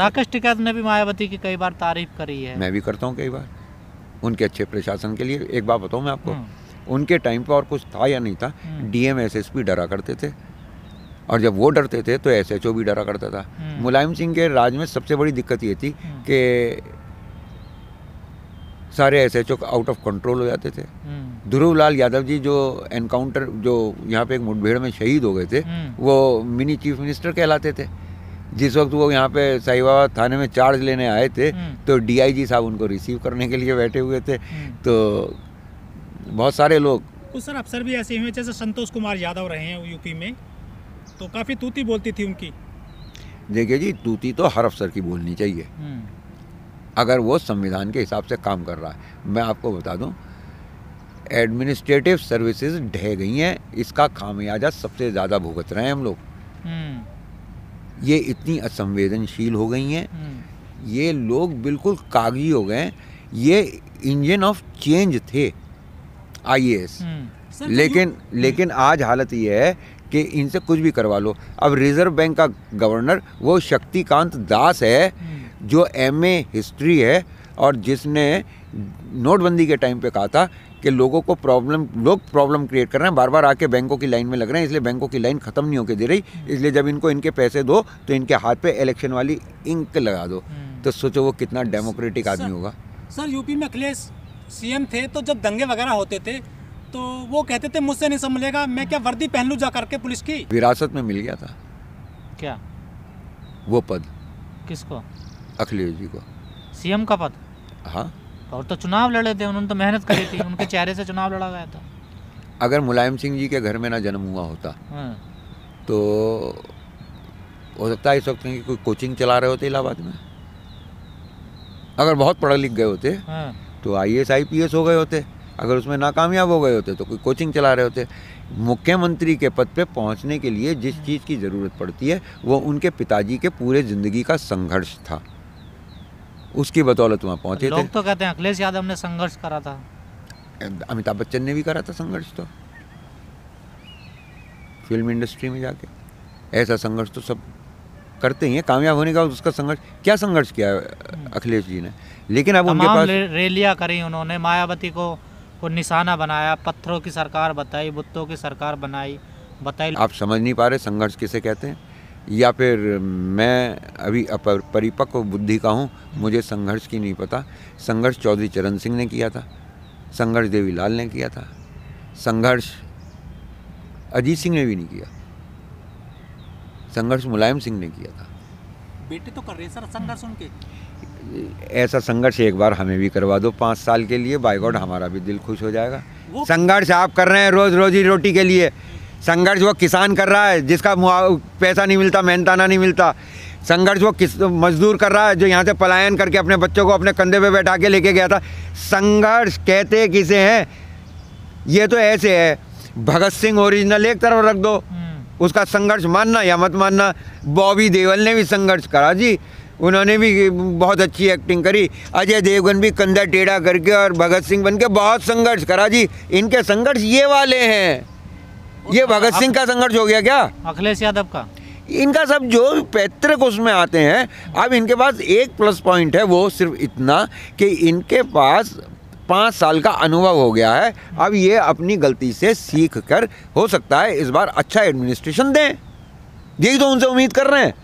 राकेश टिकैत ने भी मायावती की कई बार तारीफ करी है मैं भी करता हूँ कई बार उनके अच्छे प्रशासन के लिए एक बात बताऊँ मैं आपको हम्म। उनके टाइम पर और कुछ था या नहीं था हम्म। डीएम एसएसपी डरा करते थे और जब वो डरते थे तो एसएचओ भी डरा करता था हम्म। मुलायम सिंह के राज में सबसे बड़ी दिक्कत ये थी कि सारे S H out of control हो जाते थे ध्रुव लाल यादव जी जो एनकाउंटर जो यहाँ पे एक मुठभेड़ में शहीद हो गए थे वो मिनी चीफ मिनिस्टर कहलाते थे जिस वक्त वो यहाँ पे साई बाबा थाने में चार्ज लेने आए थे हम्म। तो डीआईजी साहब उनको रिसीव करने के लिए बैठे हुए थे हम्म। तो बहुत सारे लोग कुछ तो सर अफसर भी ऐसे हुए जैसे संतोष कुमार यादव रहे हैं यूपी में तो काफ़ी तूती बोलती थी उनकी देखिए जी तूती तो हर अफसर की बोलनी चाहिए हम्म। अगर वो संविधान के हिसाब से काम कर रहा है मैं आपको बता दूँ एडमिनिस्ट्रेटिव सर्विसेज ढह गई हैं इसका खामियाजा सबसे ज़्यादा भुगत रहे हैं हम लोग ये इतनी असंवेदनशील हो गई हैं हम्म। ये लोग बिल्कुल कागजी हो गए ये इंजन ऑफ चेंज थे आई हम्म। तो लेकिन हम्म। लेकिन आज हालत ये है कि इनसे कुछ भी करवा लो अब रिजर्व बैंक का गवर्नर वो शक्तिकांत दास है जो एमए हिस्ट्री है और जिसने नोटबंदी के टाइम पे कहा था कि लोगों को प्रॉब्लम लोग प्रॉब्लम क्रिएट कर रहे हैं बार बार आके बैंकों की लाइन में लग रहे हैं इसलिए बैंकों की लाइन ख़त्म नहीं होकर दे रही इसलिए जब इनको इनके पैसे दो तो इनके हाथ पे इलेक्शन वाली इंक लगा दो हम्म। तो सोचो वो कितना डेमोक्रेटिक आदमी होगा सर यूपी में अखिलेश सीएम थे तो जब दंगे वगैरह होते थे तो वो कहते थे मुझसे नहीं संभलेगा मैं क्या वर्दी पहन लूँ जा करके पुलिस की विरासत में मिल गया था क्या वो पद किसको अखिलेश जी को सीएम का पद हाँ और तो चुनाव लड़े थे उन्होंने तो मेहनत करी थी उनके चेहरे से चुनाव लड़ा गया था अगर मुलायम सिंह जी के घर में ना जन्म हुआ होता हाँ। तो हो सकता है इस वक्त कोई कोचिंग चला रहे होते इलाहाबाद में अगर बहुत पढ़े लिख गए होते हाँ। तो I S I P S हो गए होते अगर उसमें नाकामयाब हो गए होते तो कोई कोचिंग चला रहे होते मुख्यमंत्री के पद पे पहुंचने के लिए जिस चीज़ की ज़रूरत पड़ती है वो उनके पिताजी के पूरे ज़िंदगी का संघर्ष था उसकी बदौलत वहाँ पहुँचे लोग तो कहते हैं अखिलेश यादव ने संघर्ष करा था अमिताभ बच्चन ने भी करा था संघर्ष तो फिल्म इंडस्ट्री में जाके ऐसा संघर्ष तो सब करते ही हैं कामयाब होने का उसका संघर्ष क्या संघर्ष किया हम्म। अखिलेश जी ने लेकिन अब उनके पास रैलियाँ करी उन्होंने मायावती को को निशाना बनाया पत्थरों की सरकार बताई बुत्तों की सरकार बनाई बताई आप समझ नहीं पा रहे संघर्ष किसे कहते हैं या फिर मैं अभी परिपक्व बुद्धि का हूँ मुझे संघर्ष की नहीं पता संघर्ष चौधरी चरण सिंह ने किया था संघर्ष देवीलाल ने किया था संघर्ष अजीत सिंह ने भी नहीं किया संघर्ष मुलायम सिंह ने किया था बेटे तो कर रहे सर संघर्ष उनके ऐसा संघर्ष एक बार हमें भी करवा दो पाँच साल के लिए बाईगॉड हमारा भी दिल खुश हो जाएगा संघर्ष आप कर रहे हैं रोज़ रोजी रोटी के लिए संघर्ष वो किसान कर रहा है जिसका पैसा नहीं मिलता मेहनताना नहीं मिलता संघर्ष वो किस मजदूर कर रहा है जो यहाँ से पलायन करके अपने बच्चों को अपने कंधे पे बैठा के लेके गया था संघर्ष कहते किसे हैं ये तो ऐसे है भगत सिंह ओरिजिनल एक तरफ रख दो हम्म। उसका संघर्ष मानना या मत मानना बॉबी देवल ने भी संघर्ष करा जी उन्होंने भी बहुत अच्छी एक्टिंग करी अजय देवगन भी कंधा टेढ़ा करके और भगत सिंह बन के बहुत संघर्ष करा जी इनके संघर्ष ये वाले हैं ये भगत सिंह का संघर्ष हो गया क्या अखिलेश यादव का इनका सब जो पैतृक उसमें आते हैं अब इनके पास एक प्लस पॉइंट है वो सिर्फ इतना कि इनके पास पाँच साल का अनुभव हो गया है अब ये अपनी गलती से सीख कर हो सकता है इस बार अच्छा एडमिनिस्ट्रेशन दें यही तो उनसे उम्मीद कर रहे हैं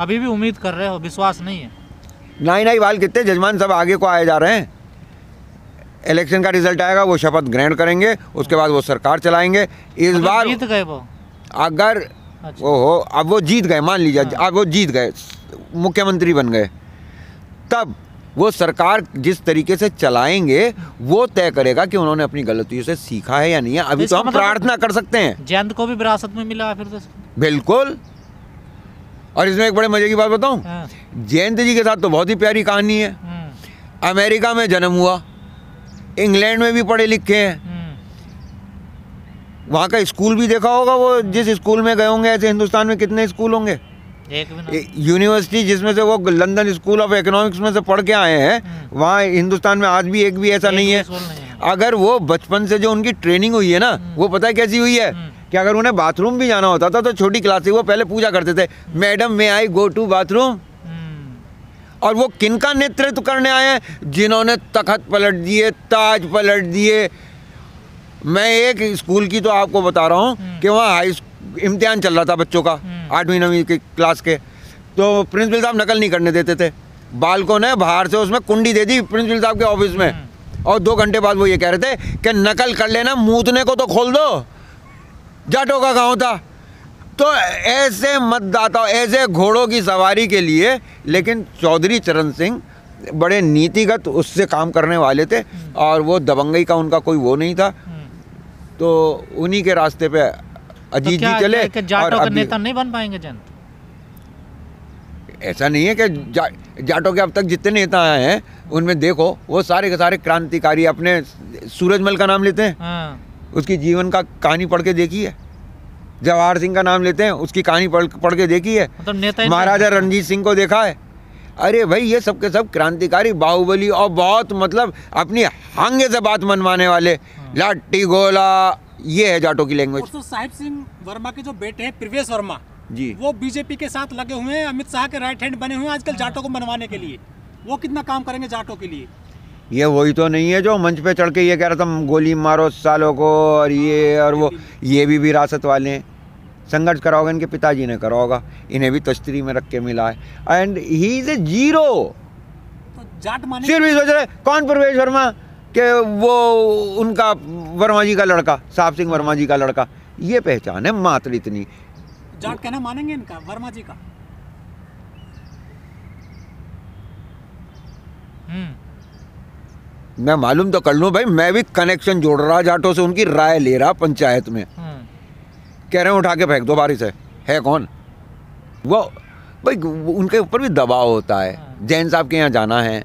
अभी भी उम्मीद कर रहे हो विश्वास नहीं है नाई नाई बाल कितने जजमान सब आगे को आए जा रहे हैं इलेक्शन का रिजल्ट आएगा वो शपथ ग्रहण करेंगे उसके बाद वो सरकार चलाएंगे इस मतलब बार जीत गए वो अगर वो अच्छा। हो अब वो जीत गए मान लीजिए हाँ। अब वो जीत गए मुख्यमंत्री बन गए तब वो सरकार जिस तरीके से चलाएंगे वो तय करेगा कि उन्होंने अपनी गलतियों से सीखा है या नहीं है अभी तो हम मतलब प्रार्थना कर सकते हैं जयंत को भी विरासत में मिला फिर तो बिल्कुल और इसमें एक बड़े मजे की बात बताऊं हाँ। जयंत जी के साथ तो बहुत ही प्यारी कहानी है हाँ। अमेरिका में जन्म हुआ इंग्लैंड में भी पढ़े लिखे हैं हम्म। वहाँ का स्कूल भी देखा होगा वो जिस स्कूल में गए होंगे ऐसे हिंदुस्तान में कितने स्कूल होंगे यूनिवर्सिटी जिसमें से वो लंदन स्कूल ऑफ इकोनॉमिक्स में से पढ़ के आए हैं हम्म। वहाँ हिंदुस्तान में आज भी एक भी ऐसा एक नहीं है अगर वो बचपन से जो उनकी ट्रेनिंग हुई है ना हम्म। वो पता है कैसी हुई है कि अगर उन्हें बाथरूम भी जाना होता था तो छोटी क्लास से वो पहले पूजा करते थे madam may I go to bathroom और वो किन का नेतृत्व करने आए हैं जिन्होंने तखत पलट दिए ताज पलट दिए मैं एक स्कूल की तो आपको बता रहा हूँ हम्म। कि वहाँ हाई इम्तिहान चल रहा था बच्चों का हम्म। आठवीं नवीं की क्लास के तो प्रिंसिपल साहब नकल नहीं करने देते थे बालकों ने बाहर से उसमें कुंडी दे दी प्रिंसिपल साहब के ऑफिस में हम्म। और दो घंटे बाद वो ये कह रहे थे कि नकल कर लेना मूतने को तो खोल दो जाटों का गाँव था तो ऐसे मतदाता ऐसे घोड़ों की सवारी के लिए लेकिन चौधरी चरण सिंह बड़े नीतिगत उससे काम करने वाले थे और वो दबंगई का उनका कोई वो नहीं था तो उन्हीं के रास्ते पे अजीत तो जी चले और का नेता नहीं बन पाएंगे जनता ऐसा नहीं है कि जा, जाटों के अब तक जितने नेता आए हैं उनमें देखो वो सारे के सारे क्रांतिकारी अपने सूरजमल का नाम लेते हैं हाँ। उसकी जीवन का कहानी पढ़ के देखी है जवाहर सिंह का नाम लेते हैं उसकी कहानी पढ़ पढ़ के देखी है मतलब नेता महाराजा रणजीत सिंह को देखा है अरे भाई ये सब सब क्रांतिकारी बाहुबली और बहुत मतलब अपनी हांगे से बात मनवाने वाले हाँ। लाठी गोला ये है जाटो की लैंग्वेज तो साहिब सिंह वर्मा के जो बेटे हैं प्रवेश वर्मा जी वो बीजेपी के साथ लगे हुए हैं अमित शाह के राइट हैंड बने हुए हैं आजकल जाटो को मनवाने के लिए वो कितना काम करेंगे जाटो के लिए ये वही तो नहीं है जो मंच पे चढ़ के ये कह रहा था गोली मारो सालों को और ये हाँ, और वो ये भी विरासत वाले हैं संघर्ष करा होगा इनके पिताजी ने करा होगा इन्हें भी तस्तरी में रख के मिला है and he is a zero सोच रहे कौन प्रवेश वर्मा के वो उनका वर्मा जी का लड़का साहब सिंह वर्मा जी का लड़का ये पहचान है मात्र इतनी जाट कहना मानेंगे इनका वर्मा जी का हम्म। मैं मालूम तो कर लू भाई मैं भी कनेक्शन जोड़ रहा जाटों से उनकी राय ले रहा पंचायत में हम्म। कह रहे हैं उठा के फेंक दो बारिश है है कौन वो भाई उनके ऊपर भी दबाव होता है हाँ। जैन साहब के यहाँ जाना है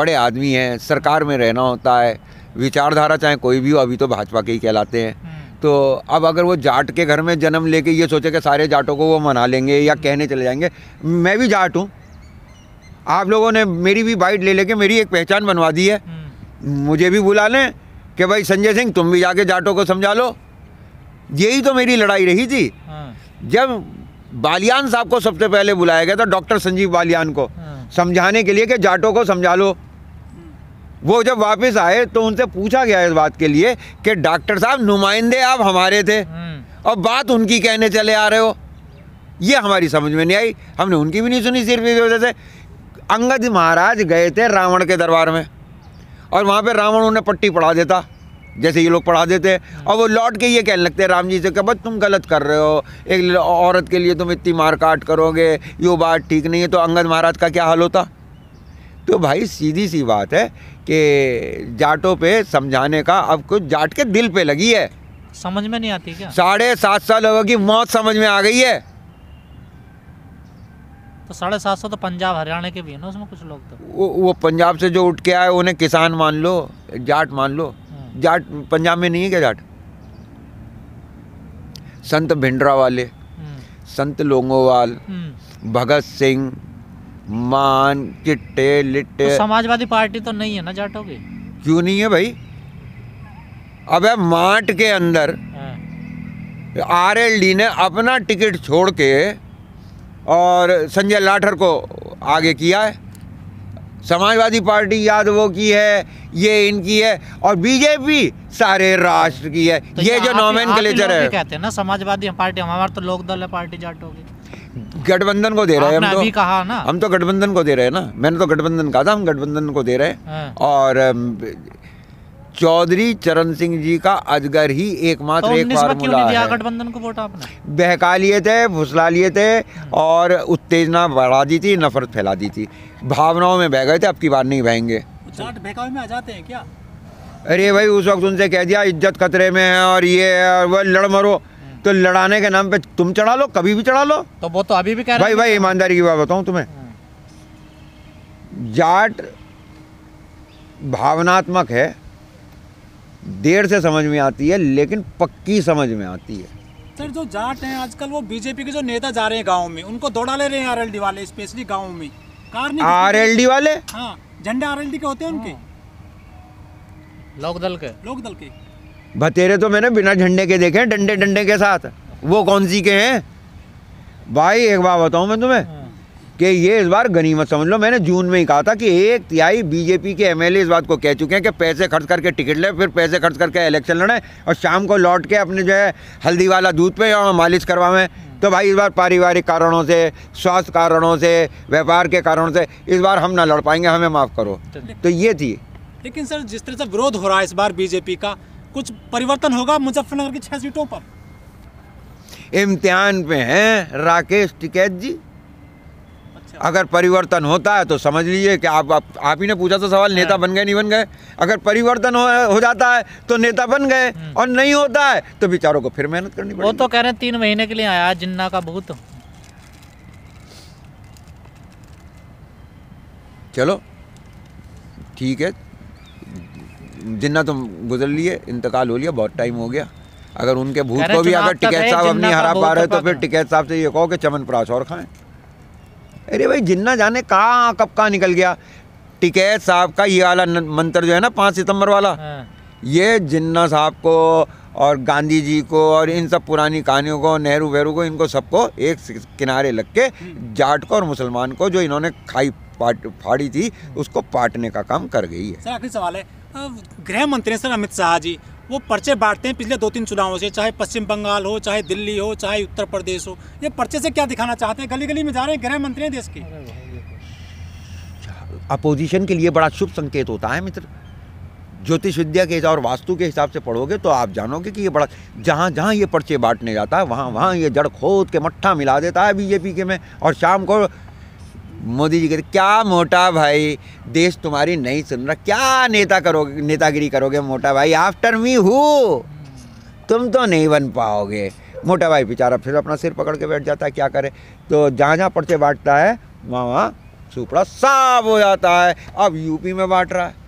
बड़े आदमी हैं सरकार में रहना होता है विचारधारा चाहे कोई भी हो अभी तो भाजपा के ही कहलाते हैं हाँ। तो अब अगर वो जाट के घर में जन्म लेके ये सोचे कि सारे जाटों को वो मना लेंगे या हाँ। कहने चले जाएंगे मैं भी जाट हूँ आप लोगों ने मेरी भी बाइट ले लेके मेरी एक पहचान बनवा दी है मुझे भी बुला लें कि भाई संजय सिंह तुम भी जाके जाटों को समझा लो यही तो मेरी लड़ाई रही थी हाँ। जब बालियान साहब को सबसे पहले बुलाया गया था डॉक्टर संजीव बालियान को हाँ। समझाने के लिए कि जाटों को समझा लो वो जब वापस आए तो उनसे पूछा गया इस बात के लिए कि डॉक्टर साहब नुमाइंदे आप हमारे थे और हाँ। बात उनकी कहने चले आ रहे हो ये हमारी समझ में नहीं आई हमने उनकी भी नहीं सुनी सिर्फ इस वजह से अंगद महाराज गए थे रावण के दरबार में और वहाँ पर रावण उन्हें पट्टी पढ़ा देता जैसे ये लोग पढ़ा देते हैं हम्म। और वो लौट के ये कहने लगते हैं राम जी से कहा बस तुम गलत कर रहे हो एक औरत के लिए तुम इतनी मार काट करोगे यो बात ठीक नहीं है तो अंगद महाराज का क्या हाल होता तो भाई सीधी सी बात है कि जाटों पे समझाने का अब कुछ जाट के दिल पे लगी है समझ में नहीं आती क्या साढ़े सात सौ लोगों की मौत समझ में आ गई है तो साढ़े सात सौ तो पंजाब हरियाणा के भी है ना उसमें कुछ लोग तो वो वो पंजाब से जो उठ के आए उन्हें किसान मान लो जाट मान लो जाट पंजाब में नहीं है क्या जाट संत भिंडरा वाले हम्म। संत लोंगोवाल हम्म। भगत सिंह मान चिट्टे लिट्टे तो समाजवादी पार्टी तो नहीं है ना जाटों की क्यों नहीं है भाई अब माट के अंदर हाँ। आरएलडी ने अपना टिकट छोड़ के और संजय लाठर को आगे किया है समाजवादी पार्टी यादवों की है ये इनकी है और बीजेपी सारे राष्ट्र की है तो ये जो नॉमेन कलेचर है कहते हैं ना समाजवादी पार्टी हमारा तो लोकदल है पार्टी जाट होगी गठबंधन को दे रहे हैं हम तो कहा ना हम तो गठबंधन को दे रहे हैं ना मैंने तो गठबंधन कहा था हम गठबंधन को दे रहे हैं हाँ। और चौधरी चरण सिंह जी का अजगर ही एकमात्र तो एक फार्मूला है गठबंधन को वोट आपने बहका लिए थे फुसला लिए थे हम्म। और उत्तेजना बढ़ा दी थी नफरत फैला दी थी भावनाओं में बह गए थे अब की बार नहीं बहेंगे क्या अरे भाई उस वक्त उनसे कह दिया इज्जत खतरे में है और ये और वह लड़ मरो हम्म। तो लड़ाने के नाम पे तुम चढ़ा लो कभी भी चढ़ा लो तो वो तो अभी भी कह रहे भाई भाई ईमानदारी की बात बताऊं तुम्हें हम्म। जाट भावनात्मक है देर से समझ में आती है लेकिन पक्की समझ में आती है सर जो जाट हैं आजकल वो बीजेपी के जो नेता जा रहे हैं गाँव में उनको दौड़ा ले रहे हैं आरएलडी वाले स्पेशली गाँव में कारण आरएलडी वाले हाँ झंडे आरएलडी के होते हैं उनके लोकदल के लोकदल के भतेरे तो मैंने बिना झंडे के देखे डंडे डंडे के साथ वो कौन सी के हैं भाई एक बात बताऊँ मैं तुम्हें कि ये इस बार गनीमत समझ लो मैंने जून में ही कहा था कि एक तिहाई बीजेपी के एमएलए इस बात को कह चुके हैं कि पैसे खर्च करके टिकट लें फिर पैसे खर्च करके इलेक्शन लड़ें और शाम को लौट के अपने जो है हल्दी वाला दूध पे और मालिश करवाएं तो भाई इस बार पारिवारिक कारणों से स्वास्थ्य कारणों से व्यापार के कारणों से इस बार हम ना लड़ पाएंगे हमें माफ़ करो तो ये थी लेकिन सर जिस तरह से विरोध हो रहा है इस बार बीजेपी का कुछ परिवर्तन होगा मुजफ्फरनगर की छह सीटों पर इम्तिहान पे हैं राकेश टिकैत जी अगर परिवर्तन होता है तो समझ लीजिए कि आप आप, आप ही ने पूछा था सवाल नेता हाँ। बन गए नहीं बन गए अगर परिवर्तन हो, हो जाता है तो नेता बन गए हम्म। और नहीं होता है तो बेचारों को फिर मेहनत करनी पड़ेगी वो तो कह रहे हैं तीन महीने के लिए आया जिन्ना का भूत चलो ठीक है जिन्ना तुम तो गुजर लिए इंतकाल हो लिया बहुत टाइम हो गया अगर उनके भूत को भी अगर टिकैत साहब अपनी नहीं हरा पा तो रहे तो फिर टिकैत साहब से ये कहो कि चमन प्राश और खाएं अरे भाई जिन्ना जाने कहाँ कब कहाँ निकल गया टिकैत साहब का ये वाला मंत्र जो है ना पाँच सितंबर वाला हाँ। ये जिन्ना साहब को और गांधी जी को और इन सब पुरानी कहानियों को नेहरू वेहरू को इनको सबको एक किनारे लग के हम्म। जाट को और मुसलमान को जो इन्होंने खाई पाट फाड़ी थी हम्म। उसको पाटने का काम कर गई है सर आखिरी सवाल है गृह मंत्री सर अमित शाह जी वो पर्चे बांटते हैं पिछले दो तीन चुनावों से चाहे पश्चिम बंगाल हो चाहे दिल्ली हो चाहे उत्तर प्रदेश हो ये पर्चे से क्या दिखाना चाहते हैं गली गली में जा रहे हैं गृह मंत्री हैं देश के तो- अपोजिशन के लिए बड़ा शुभ संकेत होता है मित्र ज्योतिष विद्या के हिसाब और वास्तु के हिसाब से पढ़ोगे तो आप जानोगे कि ये बड़ा जहाँ जहाँ ये पर्चे बांटने जाता है वहाँ वहाँ ये जड़ खोद के मट्ठा मिला देता है बीजेपी के में और शाम को मोदी जी कहते क्या मोटा भाई देश तुम्हारी नहीं सुन रहा क्या नेता करोगे नेतागिरी करोगे मोटा भाई आफ्टर मी हु तुम तो नहीं बन पाओगे मोटा भाई बेचारा फिर अपना सिर पकड़ के बैठ जाता है क्या करे तो जहाँ जहाँ पर्चे बांटता है वहाँ वहाँ सुपड़ा साफ हो जाता है अब यूपी में बांट रहा है